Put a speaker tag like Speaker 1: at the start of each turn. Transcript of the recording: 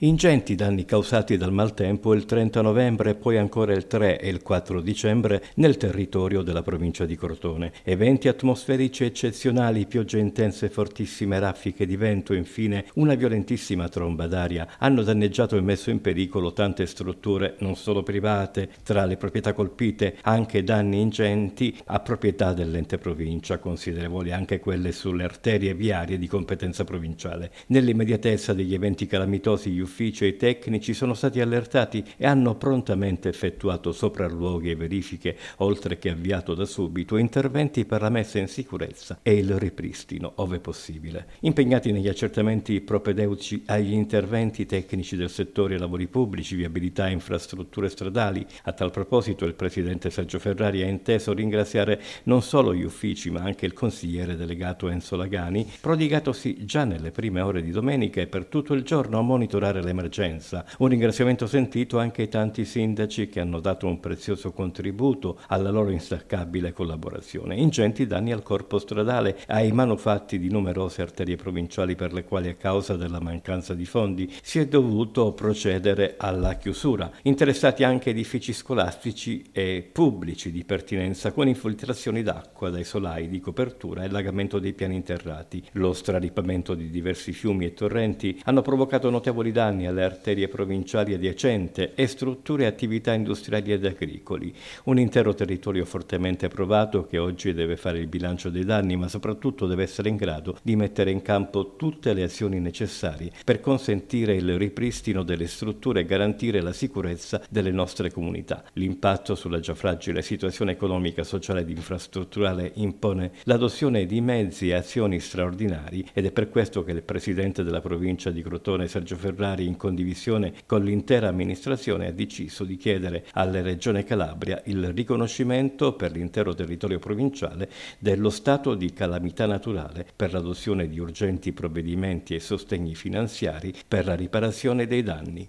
Speaker 1: Ingenti danni causati dal maltempo il 30 novembre e poi ancora il 3 e il 4 dicembre nel territorio della provincia di Cortone. Eventi atmosferici eccezionali, piogge intense fortissime raffiche di vento, infine una violentissima tromba d'aria hanno danneggiato e messo in pericolo tante strutture non solo private, tra le proprietà colpite anche danni ingenti a proprietà dell'ente provincia, considerevoli anche quelle sulle arterie viarie di competenza provinciale. Nell'immediatezza degli eventi calamitosi gli ufficio e i tecnici sono stati allertati e hanno prontamente effettuato sopralluoghi e verifiche, oltre che avviato da subito interventi per la messa in sicurezza e il ripristino, ove possibile. Impegnati negli accertamenti propedeutici agli interventi tecnici del settore lavori pubblici, viabilità e infrastrutture stradali, a tal proposito il Presidente Sergio Ferrari ha inteso ringraziare non solo gli uffici ma anche il consigliere delegato Enzo Lagani, prodigatosi già nelle prime ore di domenica e per tutto il giorno a monitorare superare l'emergenza. Un ringraziamento sentito anche ai tanti sindaci che hanno dato un prezioso contributo alla loro instaccabile collaborazione. Ingenti danni al corpo stradale, ai manufatti di numerose arterie provinciali per le quali a causa della mancanza di fondi si è dovuto procedere alla chiusura. Interessati anche edifici scolastici e pubblici di pertinenza con infiltrazioni d'acqua dai solai di copertura e lagamento dei piani interrati. Lo straripamento di diversi fiumi e torrenti hanno provocato notevoli danni sotterranee alle arterie provinciali adiacente e strutture e attività industriali ed agricoli. Un intero territorio fortemente provato che oggi deve fare il bilancio dei danni ma soprattutto deve essere in grado di mettere in campo tutte le azioni necessarie per consentire il ripristino delle strutture e garantire la sicurezza delle nostre comunità. L'impatto sulla già fragile situazione economica, sociale ed infrastrutturale impone l'adozione di mezzi e azioni straordinari ed è per questo che il Presidente della provincia di Crotone, Sergio Ferrari, Molinari, in condivisione con l'intera amministrazione, ha deciso di chiedere alla Regione Calabria il riconoscimento per l'intero territorio provinciale dello stato di calamità naturale per l'adozione di urgenti provvedimenti e sostegni finanziari per la riparazione dei danni.